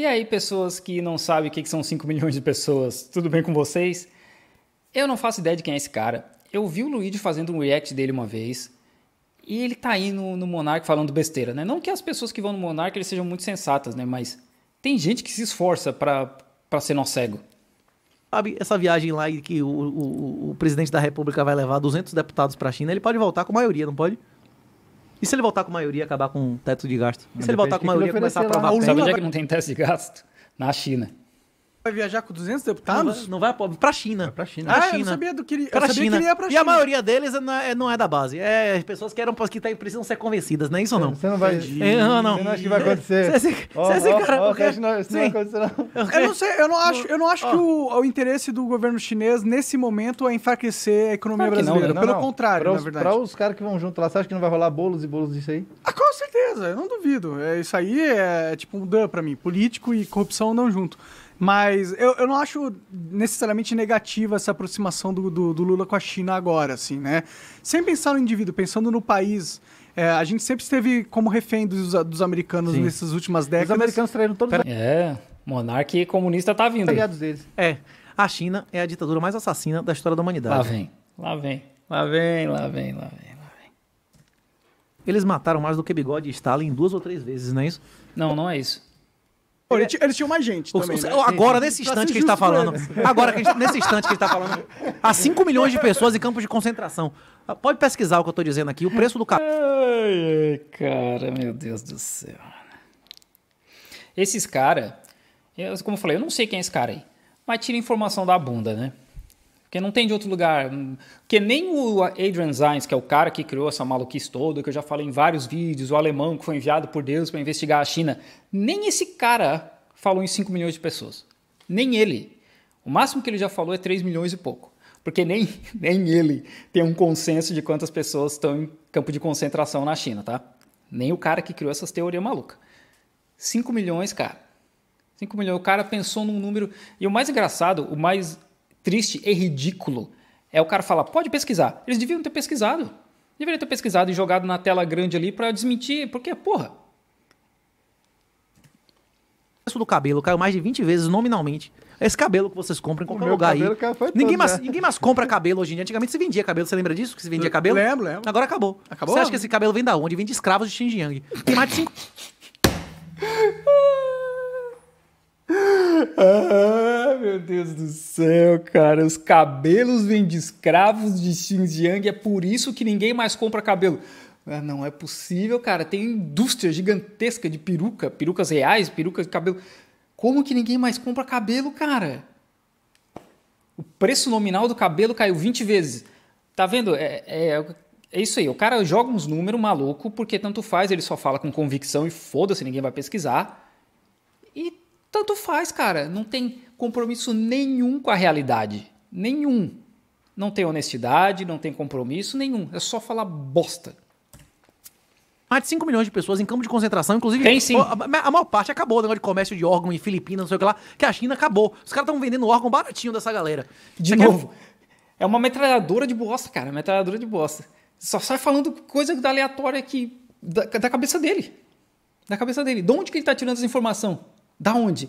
E aí, pessoas que não sabem o que são 5 milhões de pessoas, tudo bem com vocês? Eu não faço ideia de quem é esse cara. Eu vi o Luigi fazendo um react dele uma vez. E ele tá aí no, no Monark falando besteira, né? Não que as pessoas que vão no Monark eles sejam muito sensatas, né? Mas tem gente que se esforça para ser não cego. Sabe, essa viagem lá que o, o, o presidente da república vai levar 200 deputados pra China, ele pode voltar com a maioria, não pode? E se ele voltar com maioria e acabar com um teto de gasto? E se ele voltar com maioria e começar a aprovar? Sabe onde é que não tem teto de gasto? Na China vai viajar com 200 deputados? Não vai, não vai pra China. Vai pra China. Ah, China. eu sabia do que ele, pra China. Que ele ia pra China. E a maioria deles não é, não é da base. É pessoas que, eram, que tá, precisam ser convencidas, não é isso ou não? Você não vai... É, não, não. não acha que vai acontecer? Você, você, oh, cara... Oh, okay. não, isso Sim. não vai acontecer, não. Okay. Eu não sei, eu não acho, eu não acho que o, o, interesse do governo chinês, nesse momento, é enfraquecer a economia claro brasileira. Né? Não, Pelo contrário, pra os, na verdade. Pra os caras que vão junto lá, você acha que não vai rolar bolos e bolos disso aí? Ah, com certeza, eu não duvido. É, isso aí é, é tipo um dan pra mim. Político e corrupção não junto. Mas eu, eu não acho necessariamente negativa essa aproximação do, do, do, Lula com a China agora, assim, né? Sem pensar no indivíduo, pensando no país. É, a gente sempre esteve como refém dos, dos americanos Sim. nessas últimas décadas. Os americanos traíram todos Pera... É, monarca comunista tá vindo. Aliados deles. É, a China é a ditadura mais assassina da história da humanidade. Lá vem, lá vem, lá vem, lá vem, lá vem. Eles mataram mais do que Bigode e Stalin duas ou três vezes, não é isso? Não, não é isso. Eles ele, ele tinha mais gente também, né? Agora, nesse instante que a gente tá falando. Agora, nesse instante que a gente tá falando. Há 5 milhões de pessoas em campos de concentração. Ah, pode pesquisar o que eu tô dizendo aqui. O preço do café. Ai, cara, meu Deus do céu. Esses caras. Como eu falei, eu não sei quem é esse cara aí. Mas tira informação da bunda, né? Porque não tem de outro lugar. Porque nem o Adrian Zines, que é o cara que criou essa maluquice toda, que eu já falei em vários vídeos, o alemão que foi enviado por Deus para investigar a China, nem esse cara falou em 5 milhões de pessoas. Nem ele. O máximo que ele já falou é 3 milhões e pouco. Porque nem, nem ele tem um consenso de quantas pessoas estão em campo de concentração na China, tá? Nem o cara que criou essas teorias malucas. 5 milhões, cara. 5 milhões. O cara pensou num número. E o mais engraçado, o mais triste e ridículo é o cara falar, pode pesquisar. Eles deviam ter pesquisado. Deveriam ter pesquisado e jogado na tela grande ali para desmentir, porque, porra. O do cabelo caiu mais de 20 vezes nominalmente. Esse cabelo que vocês compram em qualquer lugar aí. Ninguém, mais, né? ninguém mais compra cabelo hoje em dia. Antigamente se vendia cabelo. Você lembra disso? Que se vendia cabelo? Lembro, lembro. Agora acabou. Acabou? Você acha que esse cabelo vem da onde? Vem de escravos de Xinjiang. Tem mais de cinco. Ah, meu Deus do céu, cara. Os cabelos vêm de escravos de Xinjiang. É por isso que ninguém mais compra cabelo. Ah, não é possível, cara. Tem indústria gigantesca de peruca, perucas reais, perucas de cabelo. Como que ninguém mais compra cabelo, cara? O preço nominal do cabelo caiu 20 vezes. Tá vendo? É, é, é isso aí. O cara joga uns números maluco, porque tanto faz, ele só fala com convicção e foda-se, ninguém vai pesquisar tanto faz, cara. Não tem compromisso nenhum com a realidade. Nenhum. Não tem honestidade, não tem compromisso nenhum. É só falar bosta. Mais de 5 milhões de pessoas em campo de concentração, inclusive. Tem sim. A, a maior parte acabou, o negócio de comércio de órgão em Filipinas, não sei o que lá, que a China acabou. Os caras estão vendendo órgão baratinho dessa galera. De Você é novo. Quer... É uma metralhadora de bosta, cara. Metralhadora de bosta. Só sai falando coisa aleatória que. Da, da cabeça dele. Da cabeça dele. De onde que ele tá tirando essa informação? Da onde?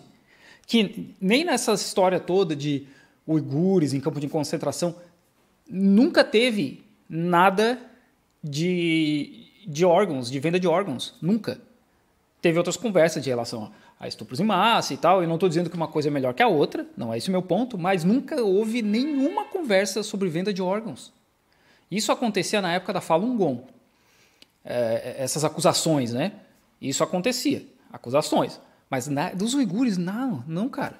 Que nem nessa história toda de uigures em campo de concentração, nunca teve nada de, de órgãos, de venda de órgãos. Nunca. Teve outras conversas de relação a estupros em massa e tal. Eu não estou dizendo que uma coisa é melhor que a outra, não é esse o meu ponto, mas nunca houve nenhuma conversa sobre venda de órgãos. Isso acontecia na época da Falun Gong. É, é, essas acusações, né? Isso acontecia. Acusações. Mas na, dos uigures, não, não, cara.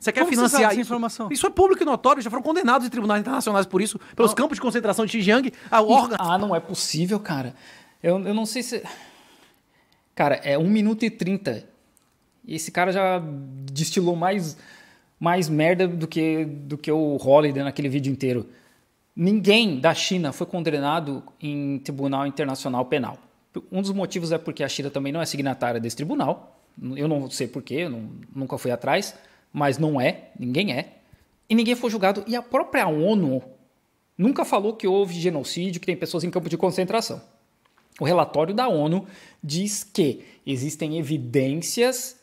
Você quer Como financiar isso? Informação? Isso é público e notório, já foram condenados em tribunais internacionais por isso, pelos não. campos de concentração de Xinjiang, a órgão. Ah, não é possível, cara. Eu, eu não sei se. Cara, é 1 minuto e 30. E esse cara já destilou mais, mais merda do que, do que o Holiday naquele vídeo inteiro. Ninguém da China foi condenado em tribunal internacional penal. Um dos motivos é porque a China também não é signatária desse tribunal. Eu não sei porquê, eu não, nunca fui atrás, mas não é, ninguém é. E ninguém foi julgado. E a própria ONU nunca falou que houve genocídio, que tem pessoas em campo de concentração. O relatório da ONU diz que existem evidências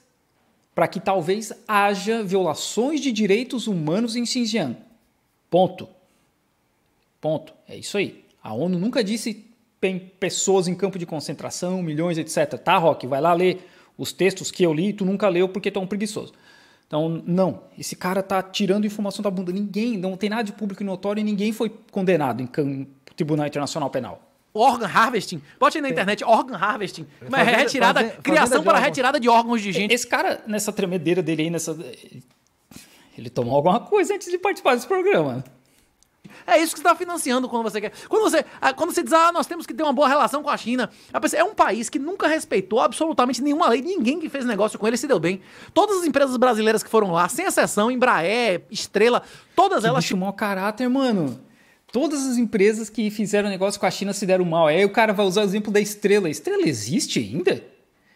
para que talvez haja violações de direitos humanos em Xinjiang. Ponto. Ponto. É isso aí. A ONU nunca disse tem pessoas em campo de concentração, milhões, etc. Tá, Rock? Vai lá ler os textos que eu li, tu nunca leu porque tu é um preguiçoso. Então, não, esse cara tá tirando informação da bunda. Ninguém, não tem nada de público notório e ninguém foi condenado em Tribunal Internacional Penal. Organ harvesting. Bote aí na internet, organ harvesting. Uma fazenda, é retirada, fazenda, criação fazenda para órgãos. retirada de órgãos de gente. Esse cara, nessa tremedeira dele aí, nessa. Ele tomou alguma coisa antes de participar desse programa. É isso que você está financiando quando você quer. Quando você, ah, quando você diz, ah, nós temos que ter uma boa relação com a China. É um país que nunca respeitou absolutamente nenhuma lei, ninguém que fez negócio com ele se deu bem. Todas as empresas brasileiras que foram lá, sem exceção, Embraer, Estrela, todas que elas. Bicho, mau caráter, mano. Todas as empresas que fizeram negócio com a China se deram mal. Aí o cara vai usar o exemplo da Estrela. Estrela existe ainda?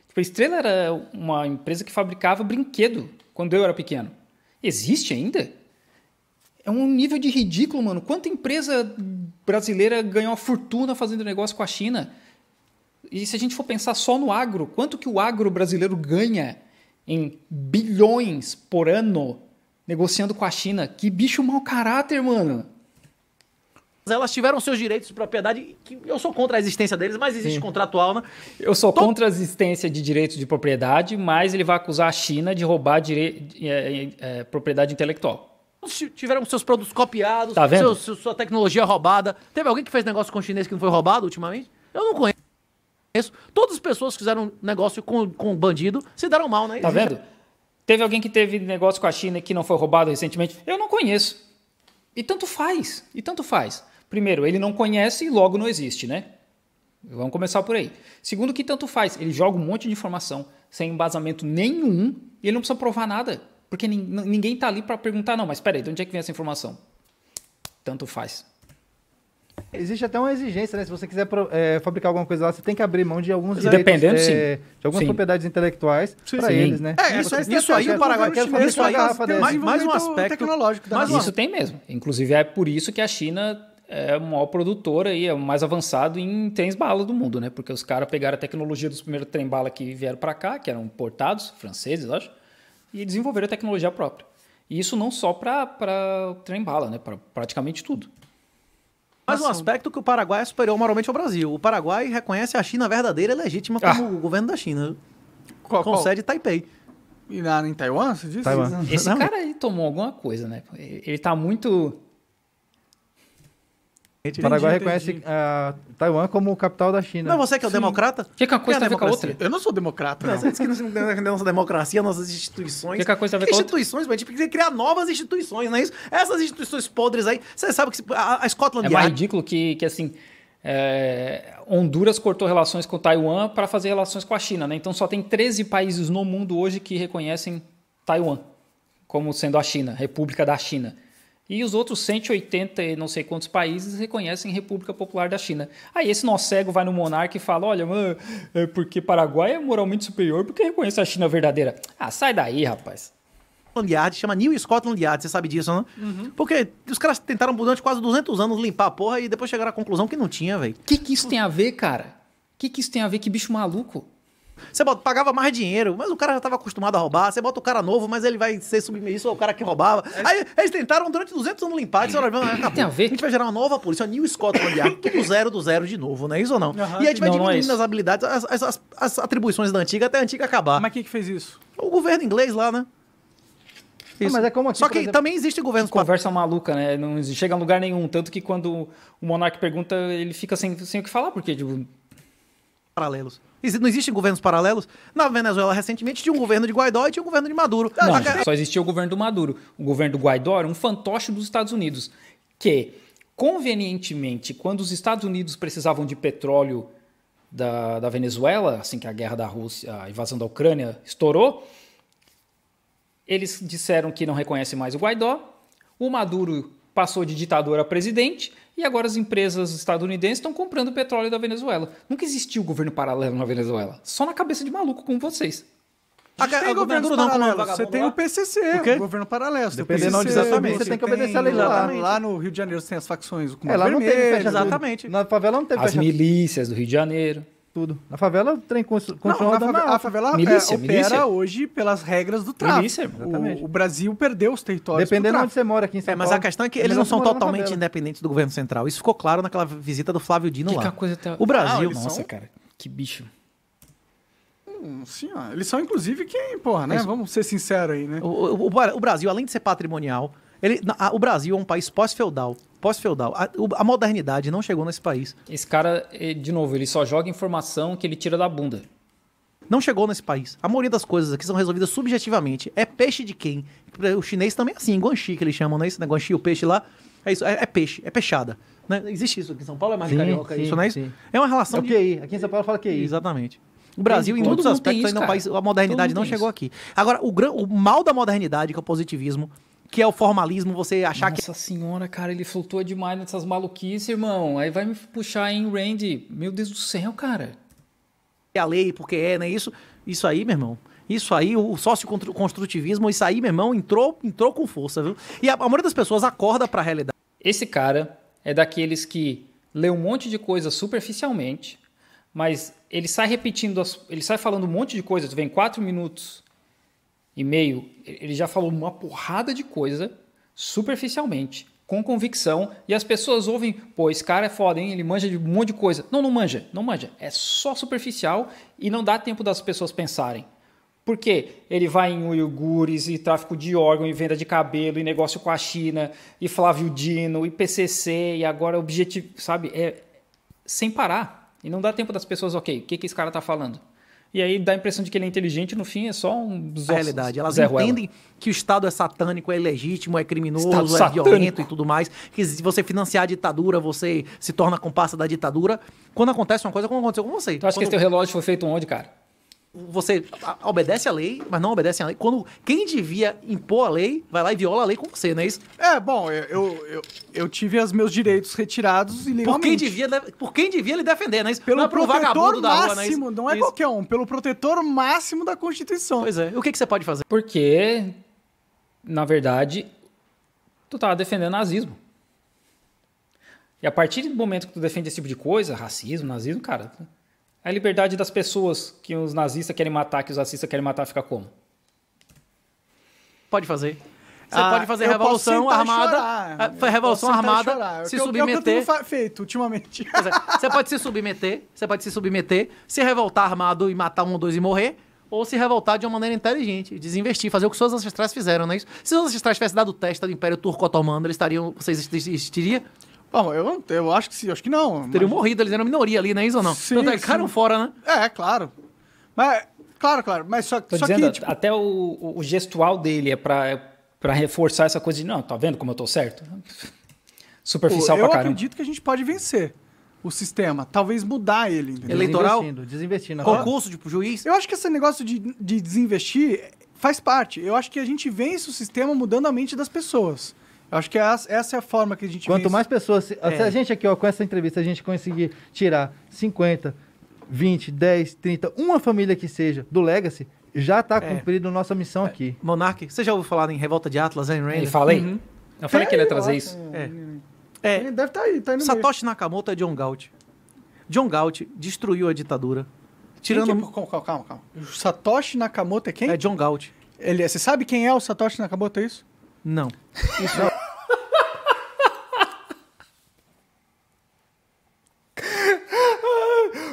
Tipo, a Estrela era uma empresa que fabricava brinquedo quando eu era pequeno. Existe ainda? É um nível de ridículo, mano. Quanta empresa brasileira ganhou a fortuna fazendo negócio com a China? E se a gente for pensar só no agro, quanto que o agro brasileiro ganha em bilhões por ano negociando com a China? Que bicho mau caráter, mano. Elas tiveram seus direitos de propriedade, que eu sou contra a existência deles, mas existe Sim. contratual, né? Eu sou Tô... contra a existência de direitos de propriedade, mas ele vai acusar a China de roubar dire... é, é, é, propriedade intelectual tiveram seus produtos copiados, tá vendo? Seu, sua tecnologia roubada. Teve alguém que fez negócio com o chinês que não foi roubado ultimamente? Eu não conheço. Todas as pessoas que fizeram negócio com, com bandido se deram mal, né? Tá vendo? Teve alguém que teve negócio com a China que não foi roubado recentemente? Eu não conheço. E tanto faz, e tanto faz. Primeiro, ele não conhece e logo não existe, né? Vamos começar por aí. Segundo, que tanto faz, ele joga um monte de informação sem embasamento nenhum e ele não precisa provar nada. Porque ninguém está ali para perguntar, não, mas peraí, de onde é que vem essa informação? Tanto faz. Existe até uma exigência, né? Se você quiser é, fabricar alguma coisa lá, você tem que abrir mão de alguns direitos, Dependendo, é, de algumas sim. propriedades intelectuais para eles, né? É, isso, você, isso aí o Paraguai quer fazer isso aí, mais, mais um aspecto tecnológico. Da mas isso tem mesmo. Inclusive é por isso que a China é o maior produtor aí, é o mais avançado em trens bala do mundo, né? Porque os caras pegaram a tecnologia dos primeiros trem bala que vieram para cá, que eram importados, franceses, acho e desenvolveram a tecnologia própria. E isso não só para trem-bala, né? para praticamente tudo. Mais um assim. aspecto que o Paraguai é superior moralmente ao Brasil. O Paraguai reconhece a China verdadeira e legítima ah. como ah. o governo da China. Qual, com qual? sede em Taipei. E na, em Taiwan, você disse? Taiwan. Esse cara, ele tomou alguma coisa, né? Ele tá muito Paraguai reconhece ah, Taiwan como capital da China. Não, você que é o Sim. democrata? O que, que a é coisa tem a ver com a outra? Eu não sou democrata. Não, não. Você disse que não nossa democracia, nossas instituições. O que, que a coisa tem a ver com Instituições, mas a gente precisa criar novas instituições, não é isso? Essas instituições podres aí, você sabe que a, a Scotland Yard... É mais ridículo que, que assim, é, Honduras cortou relações com Taiwan para fazer relações com a China, né? Então só tem 13 países no mundo hoje que reconhecem Taiwan como sendo a China, República da China. E os outros 180 e não sei quantos países reconhecem República Popular da China. Aí esse nó cego vai no monarca e fala: olha, mano, é porque Paraguai é moralmente superior porque reconhece a China verdadeira. Ah, sai daí, rapaz. Yard, chama New Scotland Yard, você sabe disso, né? Uhum. Porque os caras tentaram durante quase 200 anos limpar a porra e depois chegaram à conclusão que não tinha, velho. O que, que isso tem a ver, cara? O que, que isso tem a ver? Que bicho maluco? Você bota, pagava mais dinheiro, mas o cara já estava acostumado a roubar. Você bota o cara novo, mas ele vai ser submisso ao cara que roubava. É. Aí eles tentaram durante 200 anos limpar. Disseram, acabou. Tem a, ver? a gente vai gerar uma nova polícia, a New Scotland Yard, tudo zero do zero de novo, não é isso ou não? Uhum. E a gente vai é diminuindo não as habilidades, as, as, as, atribuições da antiga até a antiga acabar. Mas quem que fez isso? O governo inglês lá, né? Isso. mas é como aqui, Só que exemplo, também existe governo Conversa pra... maluca, né? Não chega a lugar nenhum. Tanto que quando o monarca pergunta, ele fica sem, sem o que falar, porque tipo, paralelos. Não existem governos paralelos? Na Venezuela, recentemente, tinha um governo de Guaidó e tinha um governo de Maduro. Não, só existia o governo do Maduro. O governo do Guaidó era um fantoche dos Estados Unidos, que, convenientemente, quando os Estados Unidos precisavam de petróleo da, da Venezuela, assim que a guerra da Rússia, a invasão da Ucrânia estourou, eles disseram que não reconhecem mais o Guaidó. O Maduro passou de ditador a presidente e agora as empresas estadunidenses estão comprando petróleo da Venezuela. Nunca existiu governo paralelo na Venezuela, só na cabeça de maluco como vocês. A, tem a, a governo não, é? paralelo, não, você tem o PCC, o, o governo paralelo. Você Dependendo PCC, exatamente. Você tem que obedecer a lei lá. Lá no Rio de Janeiro você tem as facções com é, lá vermelho, não teve Exatamente. Na favela não teve As milícias do Rio de Janeiro tudo. Na favela, o trem continua na, a favela é, milícia, é, opera milícia. hoje pelas regras do tráfico. Milícia, exatamente. O, o, Brasil perdeu os territórios Dependendo de onde você mora aqui em São é, Paulo. Mas a questão é que é eles não são totalmente independentes do governo central. Isso ficou claro naquela visita do Flávio Dino que lá. Que tá... O Brasil, ah, nossa, são... cara, que bicho. Hum, sim, ó. eles são inclusive quem, porra, né? Vamos ser sinceros aí, né? O, o, o, Brasil, além de ser patrimonial, ele, a, o Brasil é um país pós-feudal pós-feudal. A, a, modernidade não chegou nesse país. Esse cara, eh, de novo, ele só joga informação que ele tira da bunda. Não chegou nesse país. A maioria das coisas aqui são resolvidas subjetivamente. É peixe de quem? O chinês também é assim, guanxi que eles chamam, né? Esse né? Guanxi, o peixe lá. É isso, é, é peixe, é peixada. Né? Existe isso aqui em São Paulo, é mais sim, carioca. Sim, isso não é isso? Sim. É uma relação. É o QI. Aqui em São Paulo fala QI. Exatamente. O Brasil, Todo em muitos aspectos, isso, ainda é um país. A modernidade não chegou isso. aqui. Agora, o, gran, o mal da modernidade, que é o positivismo, que é o formalismo, você achar Nossa que. Nossa senhora, cara, ele flutua demais nessas maluquices, irmão. Aí vai me puxar em Randy. Meu Deus do céu, cara. É a lei, porque é, né? Isso, isso aí, meu irmão. Isso aí, o sócio-construtivismo, isso aí, meu irmão, entrou, entrou com força, viu? E a, a maioria das pessoas acorda para a realidade. Esse cara é daqueles que lê um monte de coisa superficialmente, mas ele sai repetindo, ele sai falando um monte de coisas. tu vem quatro minutos e-mail, ele já falou uma porrada de coisa superficialmente, com convicção, e as pessoas ouvem, pô, esse cara é foda, hein? Ele manja de um monte de coisa. Não, não manja, não manja. É só superficial e não dá tempo das pessoas pensarem. Porque ele vai em uigures e tráfico de órgão e venda de cabelo e negócio com a China e Flávio Dino e PCC e agora objetivo, sabe? É sem parar. E não dá tempo das pessoas, ok, o que, que esse cara tá falando? E aí dá a impressão de que ele é inteligente, no fim é só um A realidade. Elas Zé entendem Ruela. que o Estado é satânico, é ilegítimo, é criminoso, Estado é satânico. violento e tudo mais. Que se você financiar a ditadura, você se torna comparsa da ditadura. Quando acontece uma coisa, como aconteceu com você? Tu acha quando... que esse teu relógio foi feito onde, cara? você obedece à lei, mas não obedece à lei. Quando quem devia impor a lei, vai lá e viola a lei com você, não é isso? É, bom, eu, eu, eu tive os meus direitos retirados e Por quem devia, por quem devia lhe defender, não é isso? Pelo não é protetor máximo, rua, não é, não é qualquer um, pelo protetor máximo da Constituição. Pois é, o que, que você pode fazer? Porque, na verdade, tu estava tá defendendo nazismo. E a partir do momento que tu defende esse tipo de coisa, racismo, nazismo, cara, a liberdade das pessoas que os nazistas querem matar, que os racistas querem matar, fica como? Pode fazer. Você ah, pode fazer revolução armada. Ah, foi revolução armada, chorar. se é é eu, submeter. Eu, eu feito ultimamente. É, você pode se submeter, você pode se submeter, se revoltar armado e matar um ou dois e morrer, ou se revoltar de uma maneira inteligente, desinvestir, fazer o que seus ancestrais fizeram, não é isso? Se seus ancestrais tivessem dado o teste do Império Turco Otomano, eles estariam, vocês existiriam? Bom, eu, não, eu acho que sim, acho que não. Teriam morrido, eles eram minoria ali, né? Isso ou não? Sim, Tanto é que fora, né? É, claro. Mas, claro, claro. Mas só, Tô só dizendo, que. Tipo... Até o, o gestual dele é pra, é pra reforçar essa coisa de, não, tá vendo como eu tô certo? Superficial Pô, pra caramba. Eu acredito que a gente pode vencer o sistema. Talvez mudar ele. Entendeu? Eleitoral? Desinvestindo, desinvestindo. Né? Concurso de tipo, juiz? Eu acho que esse negócio de, de desinvestir faz parte. Eu acho que a gente vence o sistema mudando a mente das pessoas. Acho que é essa é a forma que a gente Quanto mais pessoas. Se, é. se a gente aqui, ó, com essa entrevista, a gente conseguir tirar 50, 20, 10, 30, uma família que seja do Legacy, já está é. cumprido nossa missão é. aqui. Monark, você já ouviu falar em Revolta de Atlas, hein, Rainer? Ele falei. Uhum. Eu falei é, que ele ia trazer isso. É. é. é. Ele deve estar tá aí, tá Satoshi Nakamoto é John Galt. John Galt destruiu a ditadura. Tirando. Quem é? Calma, calma, calma. Satoshi Nakamoto é quem? É John Galt. Ele, você sabe quem é o Satoshi Nakamoto, é isso? Não. Isso não.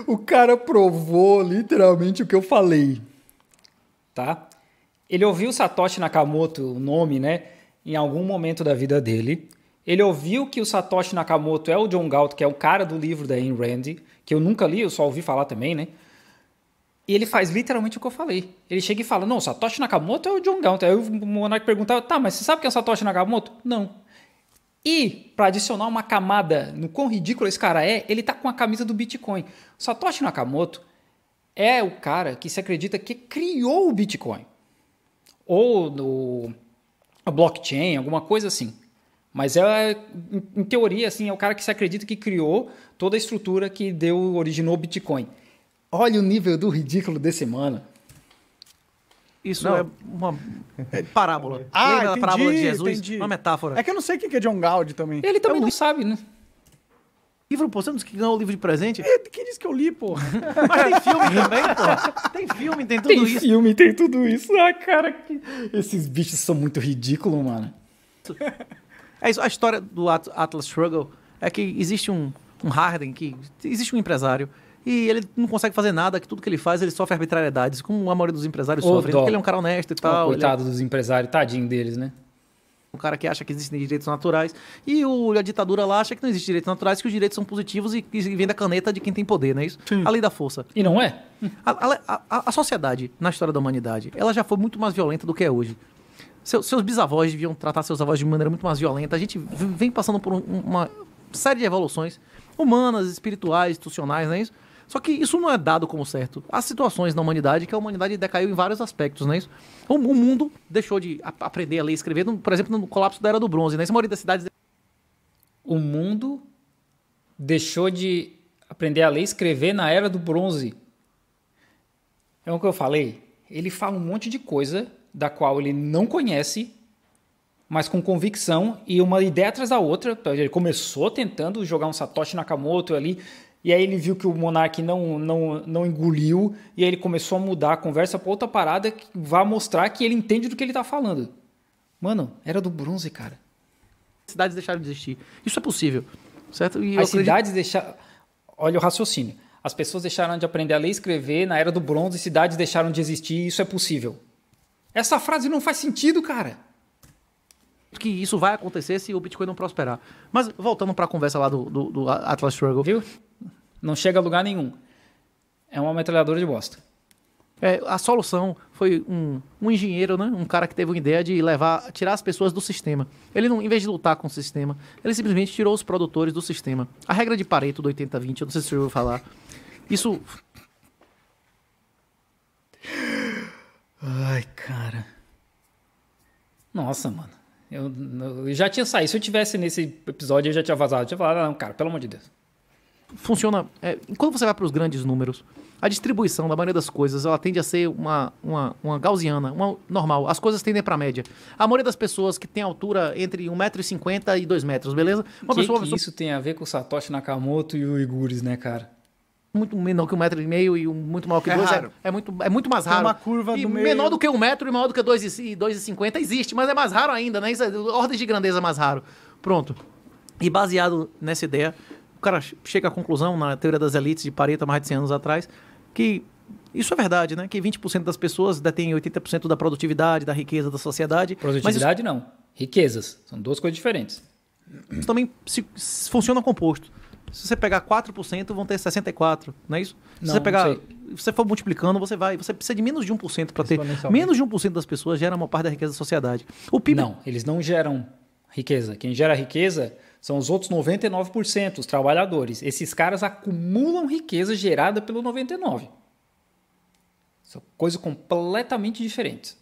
O cara provou literalmente o que eu falei. Tá? Ele ouviu Satoshi Nakamoto, o nome, né? Em algum momento da vida dele. Ele ouviu que o Satoshi Nakamoto é o John Galt, que é o cara do livro da Ayn Rand, que eu nunca li, eu só ouvi falar também, né? E ele faz literalmente o que eu falei. Ele chega e fala: Não, Satoshi Nakamoto é o John Galt. Aí o Monark pergunta: Tá, mas você sabe quem é o Satoshi Nakamoto? Não. E, para adicionar uma camada no quão ridículo esse cara é, ele tá com a camisa do Bitcoin. Satoshi Nakamoto é o cara que se acredita que criou o Bitcoin. Ou no blockchain, alguma coisa assim. Mas é, em teoria, assim, é o cara que se acredita que criou toda a estrutura que deu, originou o Bitcoin. Olha o nível do ridículo desse mano. Isso não. é uma é. parábola. Ah, Lembra entendi, da parábola de Jesus? Entendi. Uma metáfora. É que eu não sei o que é John Gowdy também. Ele também é não li. sabe, né? Livro, pô, você não que ganhou o livro de presente? É, quem disse que eu li, pô? Mas tem filme também, pô. Tem filme, tem tudo tem isso. Tem filme, tem tudo isso. Ah, cara, que... esses bichos são muito ridículos, mano. É isso, a história do Atlas Struggle é que existe um, um Harden, que existe um empresário e ele não consegue fazer nada, que tudo que ele faz ele sofre arbitrariedades, como a maioria dos empresários oh, sofre, porque ele é um cara honesto e tal. Oh, coitado ele... dos empresários, tadinho deles, né? um cara que acha que existem direitos naturais e o, a ditadura lá acha que não existe direitos naturais, que os direitos são positivos e que vem da caneta de quem tem poder, não é isso? Sim. A lei da força. E não é? A, a, a, a, sociedade, na história da humanidade, ela já foi muito mais violenta do que é hoje. Seu, seus bisavós deviam tratar seus avós de maneira muito mais violenta. A gente vem passando por um, uma série de evoluções humanas, espirituais, institucionais, não é isso? Só que isso não é dado como certo. Há situações na humanidade que a humanidade decaiu em vários aspectos, não é isso? O, o mundo deixou de aprender a ler e escrever, por exemplo, no colapso da Era do Bronze, né? Isso maioria das cidades... O mundo deixou de aprender a ler e escrever na Era do Bronze. É o que eu falei. Ele fala um monte de coisa da qual ele não conhece, mas com convicção e uma ideia atrás da outra. Então, ele começou tentando jogar um Satoshi Nakamoto ali, e aí ele viu que o Monark não, não, não engoliu, e aí ele começou a mudar a conversa para outra parada que vai mostrar que ele entende do que ele tá falando. Mano, era do bronze, cara. Cidades deixaram de existir. Isso é possível, certo? E As acredito... cidades deixaram... Olha o raciocínio. As pessoas deixaram de aprender a ler e escrever na era do bronze, cidades deixaram de existir, isso é possível. Essa frase não faz sentido, cara que isso vai acontecer se o Bitcoin não prosperar. Mas voltando para a conversa lá do, do, do Atlas Struggle. Viu? Não chega a lugar nenhum. É uma metralhadora de bosta. É, a solução foi um, um engenheiro, né? um cara que teve uma ideia de levar, tirar as pessoas do sistema. Ele, não, em vez de lutar com o sistema, ele simplesmente tirou os produtores do sistema. A regra de Pareto do 80-20, eu não sei se você ouviu falar. Isso. Ai, cara. Nossa, mano. Eu, eu já tinha saído. Se eu tivesse nesse episódio, eu já tinha vazado. Eu tinha falado, ah, não, cara, pelo amor de Deus funciona. É, quando você vai para os grandes números, a distribuição da maioria das coisas ela tende a ser uma, uma, uma gaussiana, uma normal. As coisas tendem para a média. A maioria das pessoas que tem altura entre 1,50m e 2 metros, beleza? Uma que pessoa, que pessoa... isso tem a ver com o Satoshi Nakamoto e o Igures, né, cara? Muito menor que um metro e meio e um, muito maior que é dois. É, é, muito, é muito mais raro. uma curva e Menor meio... do que um metro e maior do que 2,50 existe, mas é mais raro ainda, né? Isso é, ordem de grandeza é mais raro. Pronto. E baseado nessa ideia, o cara chega à conclusão, na teoria das elites de Pareto, mais de 100 anos atrás, que isso é verdade, né? Que 20% das pessoas detêm 80% da produtividade, da riqueza da sociedade. Produtividade isso... não. Riquezas. São duas coisas diferentes. Isso também se, se funciona composto. Se você pegar 4%, vão ter 64%, não é isso? Se não, você pegar. Se você for multiplicando, você vai. Você precisa de menos de 1% para ter. Menos de 1% das pessoas geram uma parte da riqueza da sociedade. O PIB. Não, eles não geram riqueza. Quem gera riqueza são os outros 99%, os trabalhadores. Esses caras acumulam riqueza gerada pelo 99. São coisas completamente diferentes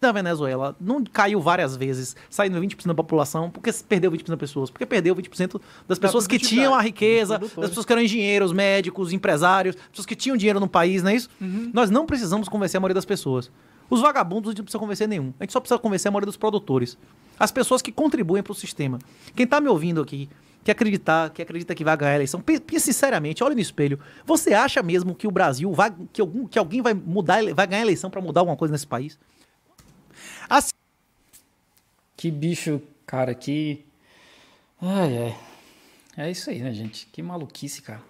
da Venezuela não caiu várias vezes, saindo 20% da população, porque perdeu 20% das pessoas, porque perdeu 20% das pessoas que tinham a riqueza, das pessoas que eram engenheiros, médicos, empresários, pessoas que tinham dinheiro no país, não é isso? Uhum. Nós não precisamos convencer a maioria das pessoas. Os vagabundos a gente não precisa convencer nenhum. A gente só precisa convencer a maioria dos produtores as pessoas que contribuem para o sistema. Quem está me ouvindo aqui, que acreditar, que acredita que vai ganhar a eleição, pense sinceramente, olhe no espelho. Você acha mesmo que o Brasil vai, que, algum, que alguém vai mudar, vai ganhar a eleição para mudar alguma coisa nesse país? Assim... Que bicho, cara, que. Ai, ai. É isso aí, né, gente? Que maluquice, cara.